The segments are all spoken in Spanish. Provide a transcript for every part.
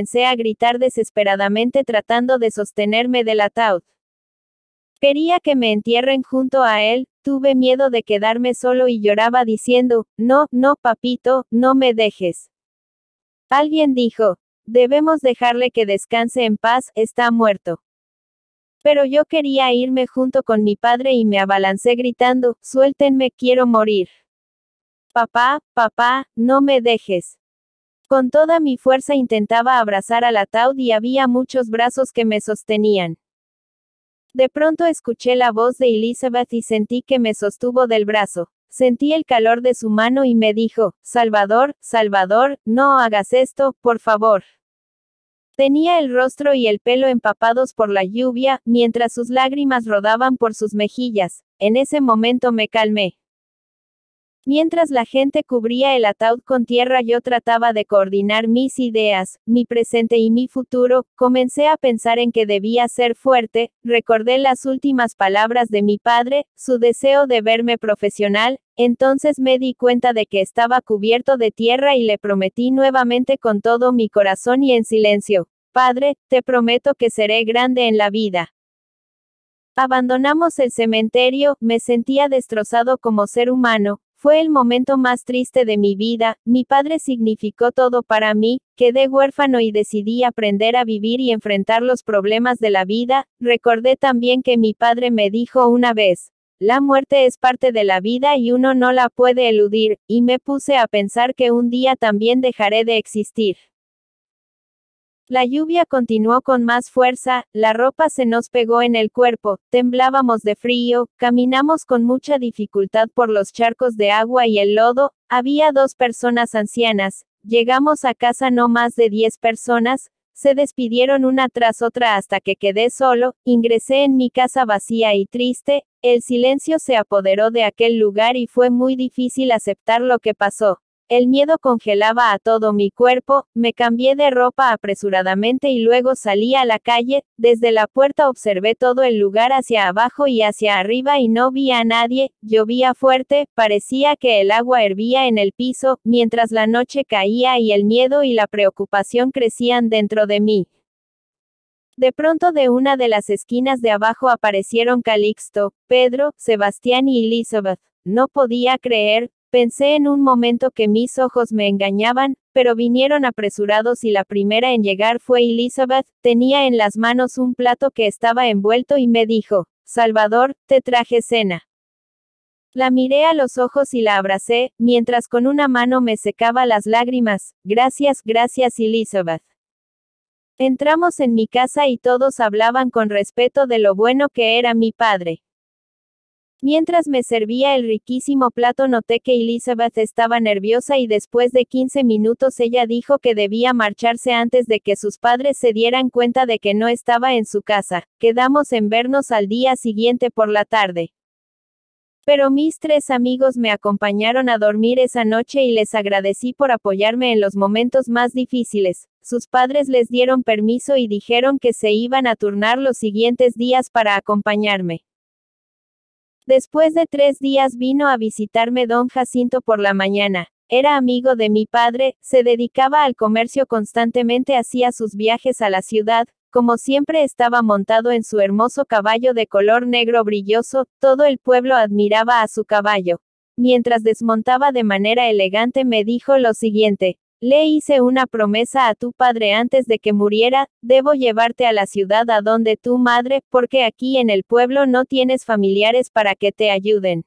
Comencé a gritar desesperadamente tratando de sostenerme del ataúd. Quería que me entierren junto a él, tuve miedo de quedarme solo y lloraba diciendo, no, no, papito, no me dejes. Alguien dijo, debemos dejarle que descanse en paz, está muerto. Pero yo quería irme junto con mi padre y me abalancé gritando, suéltenme, quiero morir. Papá, papá, no me dejes. Con toda mi fuerza intentaba abrazar al ataúd y había muchos brazos que me sostenían. De pronto escuché la voz de Elizabeth y sentí que me sostuvo del brazo. Sentí el calor de su mano y me dijo, Salvador, Salvador, no hagas esto, por favor. Tenía el rostro y el pelo empapados por la lluvia, mientras sus lágrimas rodaban por sus mejillas. En ese momento me calmé. Mientras la gente cubría el ataúd con tierra yo trataba de coordinar mis ideas, mi presente y mi futuro, comencé a pensar en que debía ser fuerte, recordé las últimas palabras de mi padre, su deseo de verme profesional, entonces me di cuenta de que estaba cubierto de tierra y le prometí nuevamente con todo mi corazón y en silencio, Padre, te prometo que seré grande en la vida. Abandonamos el cementerio, me sentía destrozado como ser humano, fue el momento más triste de mi vida, mi padre significó todo para mí, quedé huérfano y decidí aprender a vivir y enfrentar los problemas de la vida, recordé también que mi padre me dijo una vez, la muerte es parte de la vida y uno no la puede eludir, y me puse a pensar que un día también dejaré de existir. La lluvia continuó con más fuerza, la ropa se nos pegó en el cuerpo, temblábamos de frío, caminamos con mucha dificultad por los charcos de agua y el lodo, había dos personas ancianas, llegamos a casa no más de diez personas, se despidieron una tras otra hasta que quedé solo, ingresé en mi casa vacía y triste, el silencio se apoderó de aquel lugar y fue muy difícil aceptar lo que pasó. El miedo congelaba a todo mi cuerpo, me cambié de ropa apresuradamente y luego salí a la calle, desde la puerta observé todo el lugar hacia abajo y hacia arriba y no vi a nadie, llovía fuerte, parecía que el agua hervía en el piso, mientras la noche caía y el miedo y la preocupación crecían dentro de mí. De pronto de una de las esquinas de abajo aparecieron Calixto, Pedro, Sebastián y Elizabeth. No podía creer, Pensé en un momento que mis ojos me engañaban, pero vinieron apresurados y la primera en llegar fue Elizabeth, tenía en las manos un plato que estaba envuelto y me dijo, Salvador, te traje cena. La miré a los ojos y la abracé, mientras con una mano me secaba las lágrimas, gracias, gracias Elizabeth. Entramos en mi casa y todos hablaban con respeto de lo bueno que era mi padre. Mientras me servía el riquísimo plato noté que Elizabeth estaba nerviosa y después de 15 minutos ella dijo que debía marcharse antes de que sus padres se dieran cuenta de que no estaba en su casa. Quedamos en vernos al día siguiente por la tarde. Pero mis tres amigos me acompañaron a dormir esa noche y les agradecí por apoyarme en los momentos más difíciles. Sus padres les dieron permiso y dijeron que se iban a turnar los siguientes días para acompañarme. Después de tres días vino a visitarme don Jacinto por la mañana. Era amigo de mi padre, se dedicaba al comercio constantemente, hacía sus viajes a la ciudad, como siempre estaba montado en su hermoso caballo de color negro brilloso, todo el pueblo admiraba a su caballo. Mientras desmontaba de manera elegante me dijo lo siguiente, le hice una promesa a tu padre antes de que muriera, debo llevarte a la ciudad a donde tu madre, porque aquí en el pueblo no tienes familiares para que te ayuden.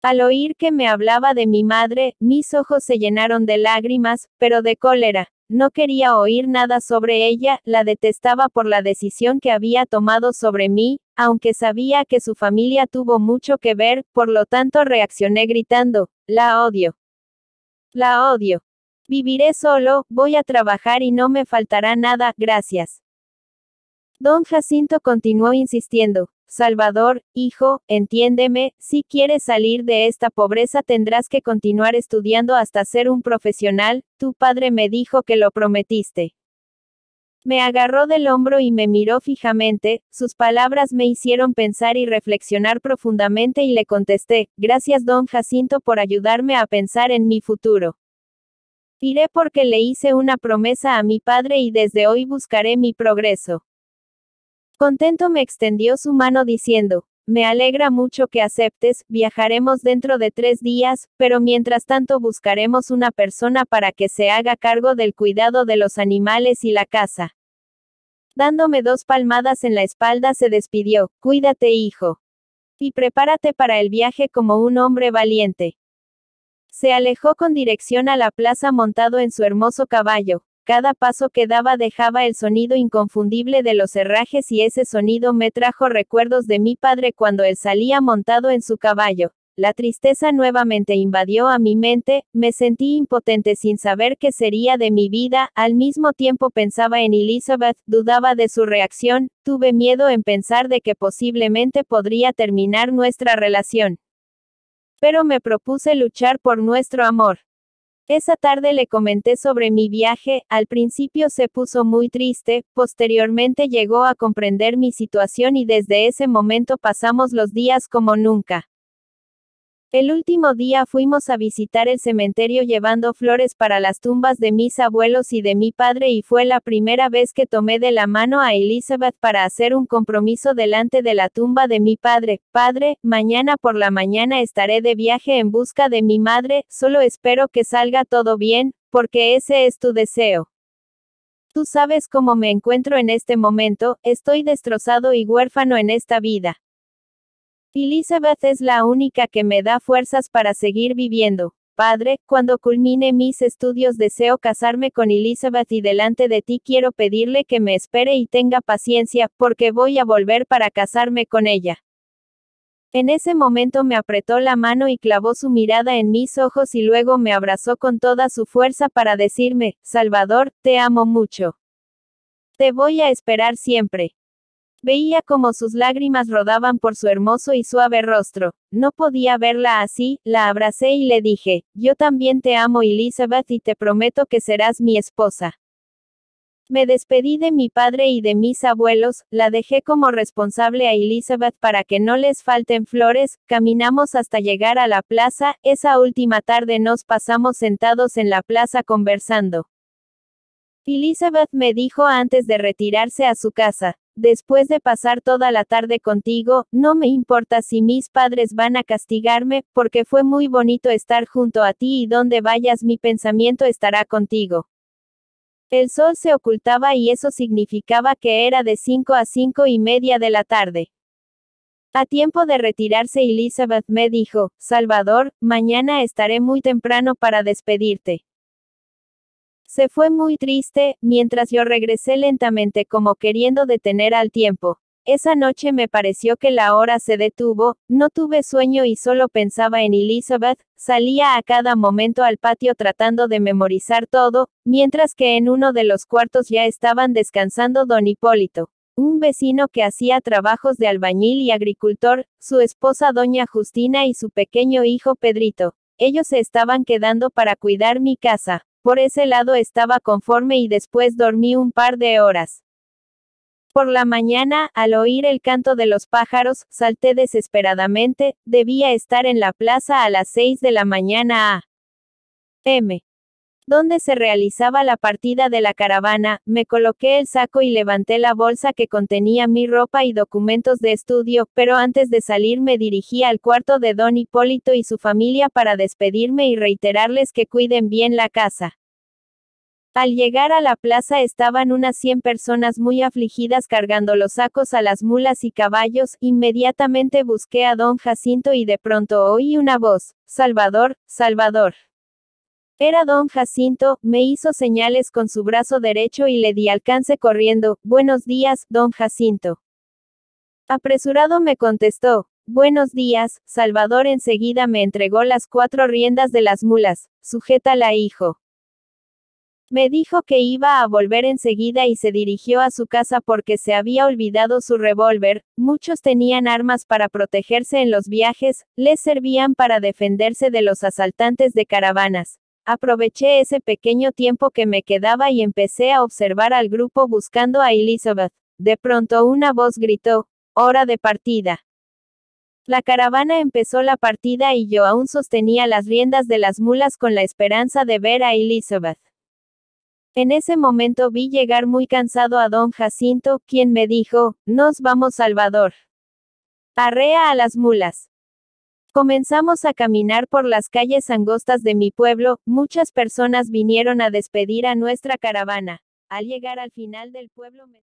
Al oír que me hablaba de mi madre, mis ojos se llenaron de lágrimas, pero de cólera. No quería oír nada sobre ella, la detestaba por la decisión que había tomado sobre mí, aunque sabía que su familia tuvo mucho que ver, por lo tanto reaccioné gritando, la odio. La odio. Viviré solo, voy a trabajar y no me faltará nada, gracias. Don Jacinto continuó insistiendo, Salvador, hijo, entiéndeme, si quieres salir de esta pobreza tendrás que continuar estudiando hasta ser un profesional, tu padre me dijo que lo prometiste. Me agarró del hombro y me miró fijamente, sus palabras me hicieron pensar y reflexionar profundamente y le contesté, gracias don Jacinto por ayudarme a pensar en mi futuro. Iré porque le hice una promesa a mi padre y desde hoy buscaré mi progreso. Contento me extendió su mano diciendo, me alegra mucho que aceptes, viajaremos dentro de tres días, pero mientras tanto buscaremos una persona para que se haga cargo del cuidado de los animales y la casa. Dándome dos palmadas en la espalda se despidió, cuídate hijo. Y prepárate para el viaje como un hombre valiente. Se alejó con dirección a la plaza montado en su hermoso caballo. Cada paso que daba dejaba el sonido inconfundible de los herrajes y ese sonido me trajo recuerdos de mi padre cuando él salía montado en su caballo. La tristeza nuevamente invadió a mi mente, me sentí impotente sin saber qué sería de mi vida, al mismo tiempo pensaba en Elizabeth, dudaba de su reacción, tuve miedo en pensar de que posiblemente podría terminar nuestra relación pero me propuse luchar por nuestro amor. Esa tarde le comenté sobre mi viaje, al principio se puso muy triste, posteriormente llegó a comprender mi situación y desde ese momento pasamos los días como nunca. El último día fuimos a visitar el cementerio llevando flores para las tumbas de mis abuelos y de mi padre y fue la primera vez que tomé de la mano a Elizabeth para hacer un compromiso delante de la tumba de mi padre. Padre, mañana por la mañana estaré de viaje en busca de mi madre, solo espero que salga todo bien, porque ese es tu deseo. Tú sabes cómo me encuentro en este momento, estoy destrozado y huérfano en esta vida. Elizabeth es la única que me da fuerzas para seguir viviendo. Padre, cuando culmine mis estudios deseo casarme con Elizabeth y delante de ti quiero pedirle que me espere y tenga paciencia, porque voy a volver para casarme con ella. En ese momento me apretó la mano y clavó su mirada en mis ojos y luego me abrazó con toda su fuerza para decirme, Salvador, te amo mucho. Te voy a esperar siempre. Veía como sus lágrimas rodaban por su hermoso y suave rostro. No podía verla así, la abracé y le dije, yo también te amo Elizabeth y te prometo que serás mi esposa. Me despedí de mi padre y de mis abuelos, la dejé como responsable a Elizabeth para que no les falten flores, caminamos hasta llegar a la plaza, esa última tarde nos pasamos sentados en la plaza conversando. Elizabeth me dijo antes de retirarse a su casa, después de pasar toda la tarde contigo, no me importa si mis padres van a castigarme, porque fue muy bonito estar junto a ti y donde vayas mi pensamiento estará contigo. El sol se ocultaba y eso significaba que era de 5 a cinco y media de la tarde. A tiempo de retirarse, Elizabeth me dijo, Salvador, mañana estaré muy temprano para despedirte. Se fue muy triste, mientras yo regresé lentamente como queriendo detener al tiempo. Esa noche me pareció que la hora se detuvo, no tuve sueño y solo pensaba en Elizabeth, salía a cada momento al patio tratando de memorizar todo, mientras que en uno de los cuartos ya estaban descansando don Hipólito un vecino que hacía trabajos de albañil y agricultor, su esposa doña Justina y su pequeño hijo Pedrito. Ellos se estaban quedando para cuidar mi casa. Por ese lado estaba conforme y después dormí un par de horas. Por la mañana, al oír el canto de los pájaros, salté desesperadamente, debía estar en la plaza a las 6 de la mañana a. M donde se realizaba la partida de la caravana, me coloqué el saco y levanté la bolsa que contenía mi ropa y documentos de estudio, pero antes de salir me dirigí al cuarto de don Hipólito y su familia para despedirme y reiterarles que cuiden bien la casa. Al llegar a la plaza estaban unas 100 personas muy afligidas cargando los sacos a las mulas y caballos, inmediatamente busqué a don Jacinto y de pronto oí una voz, Salvador, Salvador. Era don Jacinto, me hizo señales con su brazo derecho y le di alcance corriendo, buenos días, don Jacinto. Apresurado me contestó, buenos días, Salvador enseguida me entregó las cuatro riendas de las mulas, sujeta la hijo. Me dijo que iba a volver enseguida y se dirigió a su casa porque se había olvidado su revólver, muchos tenían armas para protegerse en los viajes, les servían para defenderse de los asaltantes de caravanas, Aproveché ese pequeño tiempo que me quedaba y empecé a observar al grupo buscando a Elizabeth. De pronto una voz gritó, hora de partida. La caravana empezó la partida y yo aún sostenía las riendas de las mulas con la esperanza de ver a Elizabeth. En ese momento vi llegar muy cansado a don Jacinto, quien me dijo, Nos vamos Salvador. Arrea a las mulas. Comenzamos a caminar por las calles angostas de mi pueblo, muchas personas vinieron a despedir a nuestra caravana. Al llegar al final del pueblo me...